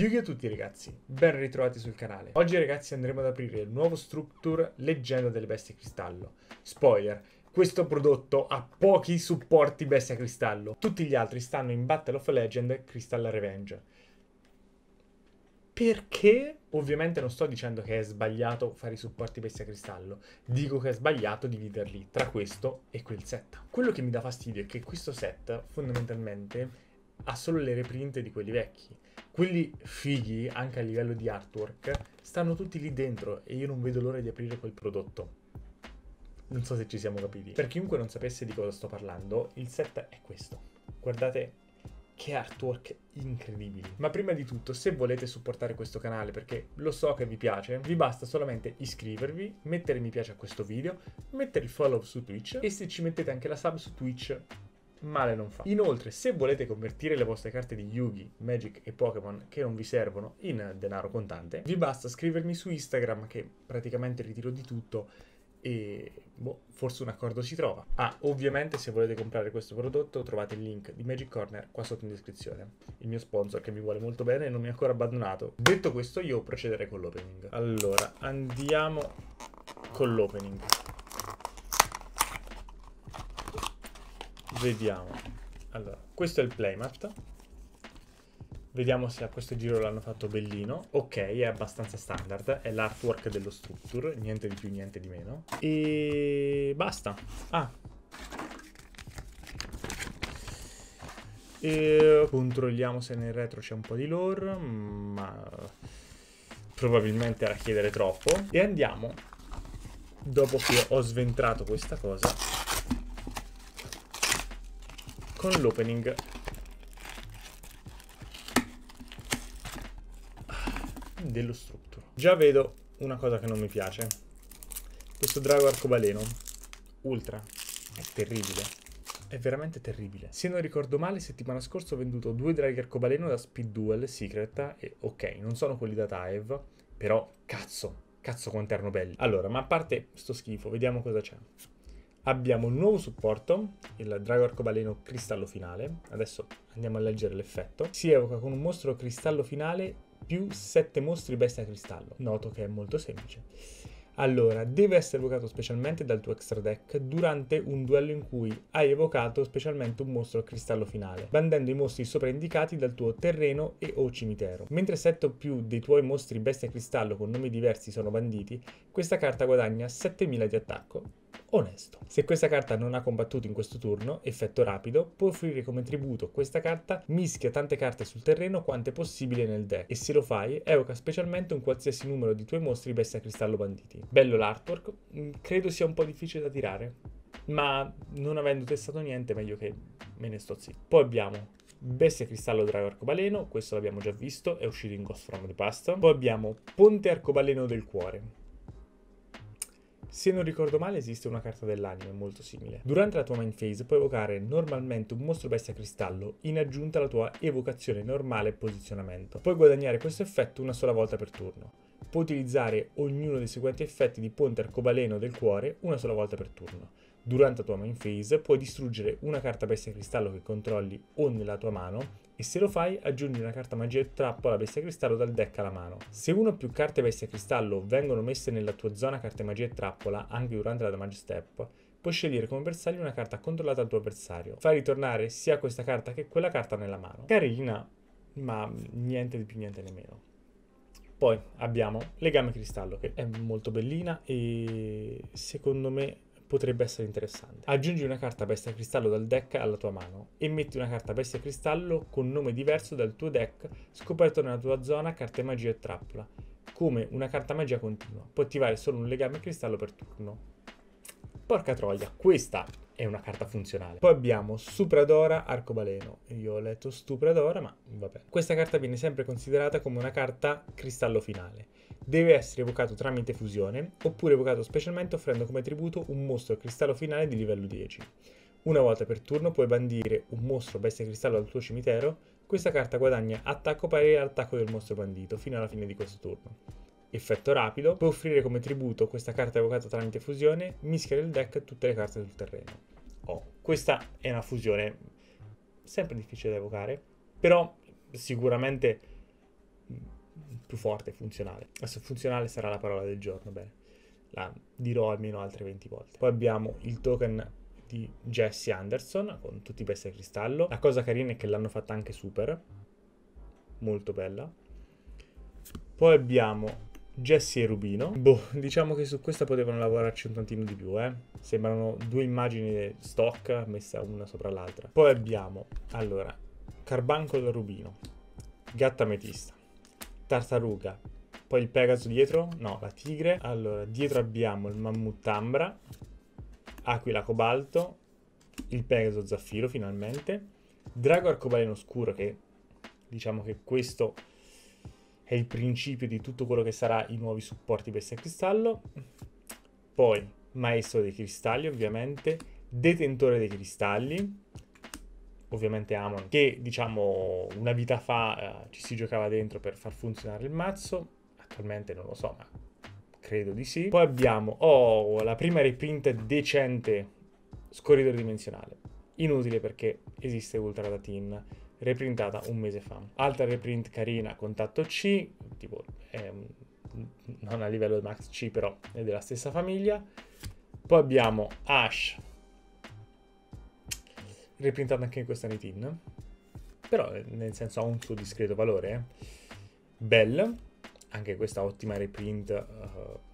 Yugi a tutti ragazzi, ben ritrovati sul canale. Oggi ragazzi andremo ad aprire il nuovo Structure Leggenda delle Bestie Cristallo. Spoiler, questo prodotto ha pochi supporti Bestia Cristallo. Tutti gli altri stanno in Battle of Legend Crystal Revenge. Perché? Ovviamente non sto dicendo che è sbagliato fare i supporti bestia cristallo, dico che è sbagliato dividerli tra questo e quel set. Quello che mi dà fastidio è che questo set fondamentalmente ha solo le reprint di quelli vecchi. Quelli fighi, anche a livello di artwork, stanno tutti lì dentro e io non vedo l'ora di aprire quel prodotto. Non so se ci siamo capiti. Per chiunque non sapesse di cosa sto parlando, il set è questo. Guardate che artwork incredibili. Ma prima di tutto, se volete supportare questo canale, perché lo so che vi piace, vi basta solamente iscrivervi, mettere mi piace a questo video, mettere il follow su Twitch e se ci mettete anche la sub su Twitch male non fa. Inoltre, se volete convertire le vostre carte di Yugi, Magic e Pokémon che non vi servono in denaro contante, vi basta scrivermi su Instagram che praticamente ritiro di tutto e boh, forse un accordo si trova. Ah, ovviamente se volete comprare questo prodotto trovate il link di Magic Corner qua sotto in descrizione, il mio sponsor che mi vuole molto bene e non mi ha ancora abbandonato. Detto questo io procederei con l'opening. Allora, andiamo con l'opening. vediamo. Allora, questo è il playmat. Vediamo se a questo giro l'hanno fatto bellino. Ok, è abbastanza standard, è l'artwork dello structure, niente di più, niente di meno. E basta. Ah. E controlliamo se nel retro c'è un po' di lore, ma probabilmente era chiedere troppo. E andiamo, dopo che ho sventrato questa cosa, con l'opening. Dello strutturo. Già vedo una cosa che non mi piace. Questo drago arcobaleno. Ultra. È terribile. È veramente terribile. Se non ricordo male, settimana scorsa ho venduto due draghi arcobaleno da Speed Duel, Secret, e ok, non sono quelli da Taev, però cazzo, cazzo quanto erano belli. Allora, ma a parte sto schifo, vediamo cosa c'è abbiamo un nuovo supporto, il drago arcobaleno cristallo finale. Adesso andiamo a leggere l'effetto. Si evoca con un mostro cristallo finale più 7 mostri bestia cristallo. Noto che è molto semplice. Allora, deve essere evocato specialmente dal tuo extra deck durante un duello in cui hai evocato specialmente un mostro cristallo finale, bandendo i mostri sopraindicati dal tuo terreno e o cimitero. Mentre 7 o più dei tuoi mostri bestia cristallo con nomi diversi sono banditi, questa carta guadagna 7000 di attacco onesto. Se questa carta non ha combattuto in questo turno, effetto rapido, può offrire come tributo questa carta, mischia tante carte sul terreno quante possibile nel deck e se lo fai evoca specialmente un qualsiasi numero di tuoi mostri bestia cristallo banditi. Bello l'artwork, mm, credo sia un po' difficile da tirare, ma non avendo testato niente meglio che me ne sto zitto. Poi abbiamo Bestia Cristallo Drago Arcobaleno, questo l'abbiamo già visto, è uscito in Ghost From the Past. Poi abbiamo Ponte Arcobaleno del Cuore, se non ricordo male esiste una carta dell'anime molto simile. Durante la tua main phase puoi evocare normalmente un mostro bestia cristallo in aggiunta alla tua evocazione normale e posizionamento. Puoi guadagnare questo effetto una sola volta per turno può utilizzare ognuno dei seguenti effetti di ponte arcobaleno del cuore una sola volta per turno. Durante la tua main phase puoi distruggere una carta bestia cristallo che controlli o nella tua mano e se lo fai aggiungi una carta magia e trappola bestia cristallo dal deck alla mano. Se una o più carte bestia cristallo vengono messe nella tua zona carte magia e trappola anche durante la damage step, puoi scegliere come bersaglio una carta controllata dal tuo avversario. Fai ritornare sia questa carta che quella carta nella mano. Carina, ma niente di più niente nemmeno. Poi abbiamo Legame Cristallo, che è molto bellina e secondo me potrebbe essere interessante. Aggiungi una carta bestia cristallo dal deck alla tua mano e metti una carta bestia cristallo con nome diverso dal tuo deck scoperto nella tua zona carte magia e trappola, come una carta magia continua. Può attivare solo un legame cristallo per turno. Porca troia, questa è una carta funzionale. Poi abbiamo Supradora Arcobaleno. Io ho letto Stupradora, ma vabbè. Questa carta viene sempre considerata come una carta cristallo finale. Deve essere evocato tramite fusione, oppure evocato specialmente offrendo come tributo un mostro cristallo finale di livello 10. Una volta per turno puoi bandire un mostro bestia cristallo dal tuo cimitero, questa carta guadagna attacco pari all'attacco del mostro bandito fino alla fine di questo turno. Effetto rapido, può offrire come tributo questa carta evocata tramite fusione, mischia del deck tutte le carte sul terreno. Oh, questa è una fusione sempre difficile da evocare, però sicuramente mm, più forte e funzionale. Adesso funzionale sarà la parola del giorno, bene. La dirò almeno altre 20 volte. Poi abbiamo il token di Jesse Anderson con tutti i pezzi a cristallo. La cosa carina è che l'hanno fatta anche super, molto bella. Poi abbiamo Jesse e Rubino. Boh, diciamo che su questa potevano lavorarci un tantino di più, eh. Sembrano due immagini stock messa una sopra l'altra. Poi abbiamo, allora, Carbanco da Rubino, Gatta Metista, Tartaruga, poi il Pegaso dietro, no, la Tigre. Allora, dietro abbiamo il Mammutambra, Aquila Cobalto, il Pegaso Zaffiro finalmente, Drago Arcobaleno Scuro che diciamo che questo è il principio di tutto quello che sarà i nuovi supporti bestia cristallo. Poi maestro dei cristalli ovviamente, detentore dei cristalli, ovviamente Amon, che diciamo una vita fa eh, ci si giocava dentro per far funzionare il mazzo, attualmente non lo so, ma credo di sì. Poi abbiamo oh, la prima reprint decente scorridore dimensionale, inutile perché esiste Ultra Latin reprintata un mese fa. Altra reprint carina, contatto C, tipo eh, non a livello di Max C però è della stessa famiglia. Poi abbiamo Ash, reprintata anche in questa Nitin, però eh, nel senso ha un suo discreto valore. Eh. Bell, anche questa ottima reprint uh,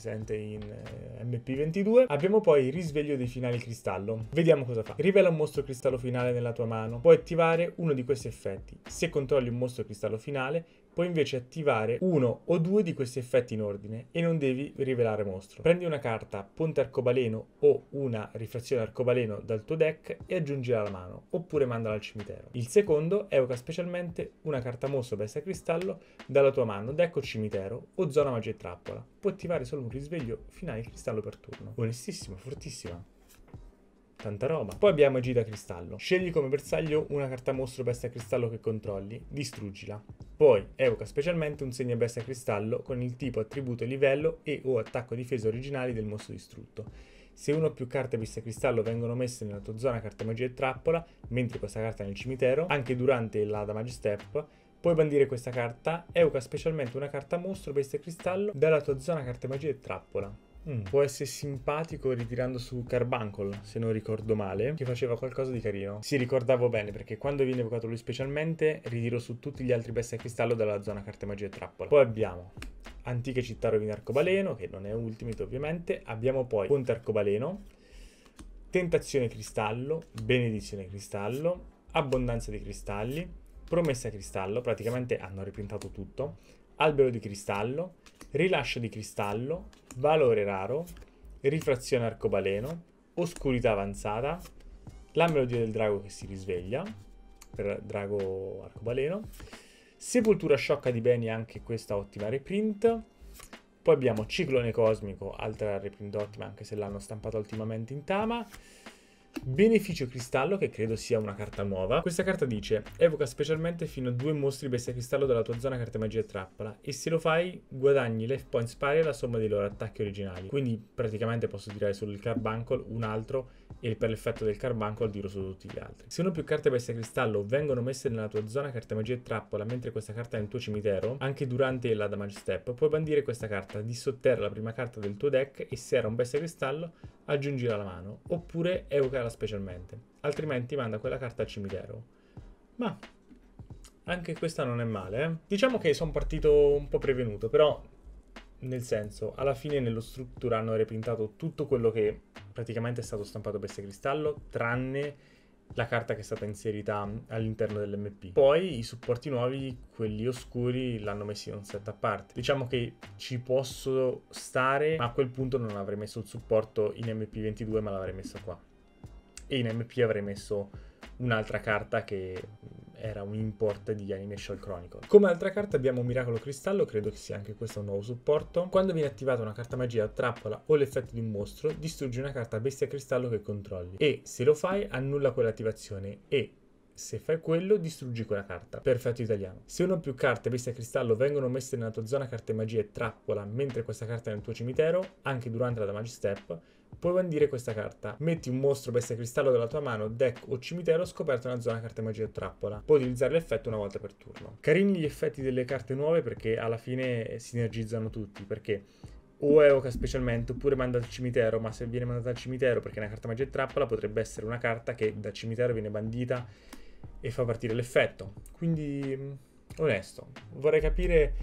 presente in eh, MP22. Abbiamo poi il risveglio dei finali cristallo. Vediamo cosa fa. Rivela un mostro cristallo finale nella tua mano. Puoi attivare uno di questi effetti. Se controlli un mostro cristallo finale, puoi invece attivare uno o due di questi effetti in ordine e non devi rivelare mostro. Prendi una carta ponte arcobaleno o una riflessione arcobaleno dal tuo deck e aggiungila alla mano, oppure mandala al cimitero. Il secondo evoca specialmente una carta mostro bestia cristallo dalla tua mano, deck o cimitero o zona magia e trappola. Puoi attivare solo un risveglio finale cristallo per turno. Onestissima, fortissima. Tanta roba. Poi abbiamo Egida Cristallo. Scegli come bersaglio una carta mostro bestia cristallo che controlli, distruggila. Poi evoca specialmente un segno bestia cristallo con il tipo attributo e livello e o attacco difesa originali del mostro distrutto. Se una o più carte bestia cristallo vengono messe nella tua zona carta magia e trappola, mentre questa carta è nel cimitero, anche durante la damage step, Puoi bandire questa carta, evoca specialmente una carta mostro bestia cristallo dalla tua zona carte magia e trappola. Mm. Può essere simpatico ritirando su Carbuncle, se non ricordo male, che faceva qualcosa di carino. Sì, ricordavo bene perché quando viene evocato lui specialmente, ritiro su tutti gli altri bestia a cristallo dalla zona carte magia e trappola. Poi abbiamo Antiche città rovine arcobaleno, che non è Ultimate ovviamente. Abbiamo poi Ponte arcobaleno, Tentazione cristallo, Benedizione cristallo, Abbondanza di cristalli, Promessa cristallo, praticamente hanno ripintato tutto, Albero di cristallo, Rilascio di cristallo, valore raro, rifrazione arcobaleno, oscurità avanzata, la melodia del drago che si risveglia, per drago arcobaleno, sepoltura sciocca di beni, anche questa ottima reprint, poi abbiamo ciclone cosmico, altra reprint ottima anche se l'hanno stampato ultimamente in Tama, Beneficio cristallo, che credo sia una carta nuova. Questa carta dice, evoca specialmente fino a due mostri bestia cristallo dalla tua zona carta magia e trappola e se lo fai guadagni life points pari alla somma dei loro attacchi originali. Quindi praticamente posso tirare sul Carbuncle un altro e per l'effetto del carbanco al giro su tutti gli altri. Se uno più carte bestia cristallo vengono messe nella tua zona carta magia e trappola mentre questa carta è nel tuo cimitero, anche durante la damage step, puoi bandire questa carta di sotterra la prima carta del tuo deck e se era un bestia cristallo aggiungila alla mano, oppure evocala specialmente, altrimenti manda quella carta al cimitero. Ma anche questa non è male. Eh? Diciamo che sono partito un po' prevenuto, però nel senso, alla fine nello struttura hanno reprintato tutto quello che praticamente è stato stampato per se cristallo, tranne la carta che è stata inserita all'interno dell'MP. Poi i supporti nuovi, quelli oscuri, l'hanno messi in un set a parte. Diciamo che ci posso stare, ma a quel punto non avrei messo il supporto in MP22, ma l'avrei messo qua. E in MP avrei messo un'altra carta che era un import di Animation Chronicle. Come altra carta abbiamo Miracolo Cristallo, credo che sia anche questo un nuovo supporto. Quando viene attivata una carta magia, trappola o l'effetto di un mostro, distruggi una carta bestia cristallo che controlli e se lo fai annulla quell'attivazione e se fai quello, distruggi quella carta. Perfetto italiano. Se una o più carte bestia cristallo vengono messe nella tua zona carte magie e trappola mentre questa carta è nel tuo cimitero, anche durante la damage step, Puoi bandire questa carta. Metti un mostro bestia cristallo dalla tua mano, deck o cimitero scoperto nella zona carta magia o trappola. Puoi utilizzare l'effetto una volta per turno. Carini gli effetti delle carte nuove perché alla fine sinergizzano tutti, perché o evoca specialmente oppure manda al cimitero, ma se viene mandata al cimitero perché è una carta magia e trappola potrebbe essere una carta che dal cimitero viene bandita e fa partire l'effetto. Quindi mm, onesto, vorrei capire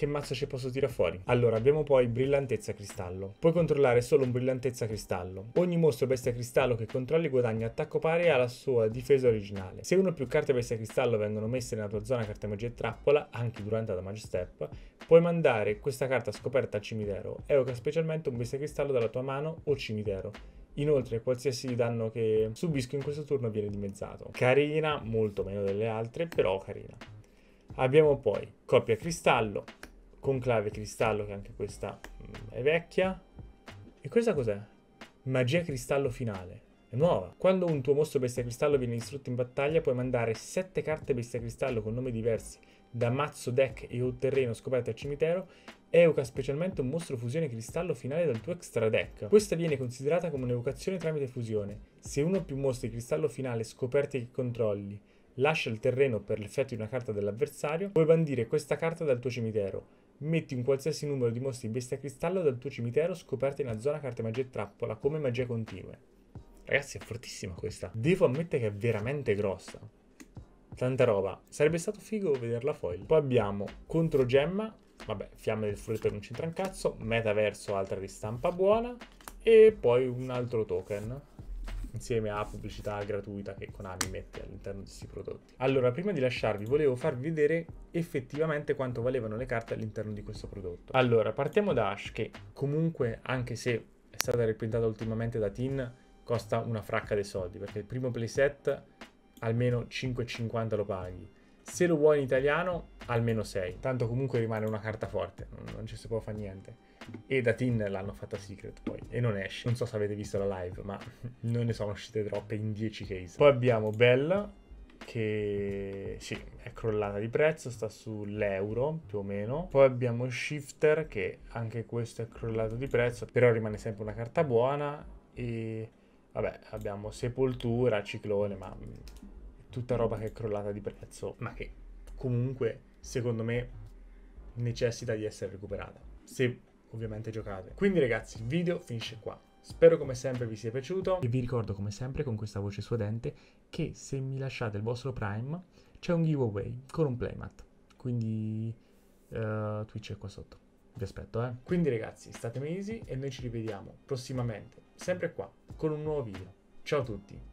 che mazzo ci posso tirare fuori? Allora, abbiamo poi brillantezza cristallo. Puoi controllare solo un brillantezza cristallo. Ogni mostro bestia cristallo che controlli guadagna attacco pari alla sua difesa originale. Se una o più carte bestia cristallo vengono messe nella tua zona carta magia e trappola, anche durante la Magic Step, puoi mandare questa carta scoperta al cimitero. Evoca specialmente un bestia cristallo dalla tua mano o cimitero. Inoltre qualsiasi danno che subisco in questo turno viene dimezzato. Carina, molto meno delle altre, però carina. Abbiamo poi coppia cristallo, conclave cristallo, che anche questa mm, è vecchia. E questa cos'è? Magia cristallo finale. È nuova. Quando un tuo mostro bestia cristallo viene distrutto in battaglia, puoi mandare 7 carte bestia cristallo con nomi diversi da mazzo, deck e o terreno scoperte al cimitero, evoca specialmente un mostro fusione cristallo finale dal tuo extra deck. Questa viene considerata come un'evocazione tramite fusione. Se uno o più mostri cristallo finale scoperti che controlli lascia il terreno per l'effetto di una carta dell'avversario, puoi bandire questa carta dal tuo cimitero Metti un qualsiasi numero di mostri bestia cristallo dal tuo cimitero scoperti nella zona carte magia e trappola come magia continue. Ragazzi, è fortissima questa. Devo ammettere che è veramente grossa. Tanta roba. Sarebbe stato figo vederla foil. Poi abbiamo contro gemma. Vabbè, fiamme del furetto non c'entra un cazzo. Metaverso, altra ristampa buona. E poi un altro token insieme a pubblicità gratuita che Konami mette all'interno di questi prodotti. Allora, prima di lasciarvi, volevo farvi vedere effettivamente quanto valevano le carte all'interno di questo prodotto. Allora, partiamo da Ash, che comunque, anche se è stata reprintata ultimamente da Tin, costa una fracca dei soldi, perché il primo playset almeno 5,50 lo paghi. Se lo vuoi in italiano, almeno 6. Tanto comunque rimane una carta forte, non, non ci si può fare niente e da Tin l'hanno fatta Secret poi e non esce. Non so se avete visto la live, ma non ne sono uscite troppe in 10 case. Poi abbiamo Bella che sì, è crollata di prezzo, sta sull'euro più o meno. Poi abbiamo Shifter che anche questo è crollato di prezzo, però rimane sempre una carta buona e vabbè, abbiamo Sepoltura, Ciclone, ma mm, tutta roba che è crollata di prezzo, ma che comunque secondo me necessita di essere recuperata. Se ovviamente giocate. Quindi ragazzi il video finisce qua. Spero come sempre vi sia piaciuto e vi ricordo come sempre con questa voce suadente che se mi lasciate il vostro Prime c'è un giveaway con un playmat. Quindi uh, Twitch è qua sotto. Vi aspetto, eh. Quindi ragazzi, state mesi e noi ci rivediamo prossimamente, sempre qua, con un nuovo video. Ciao a tutti!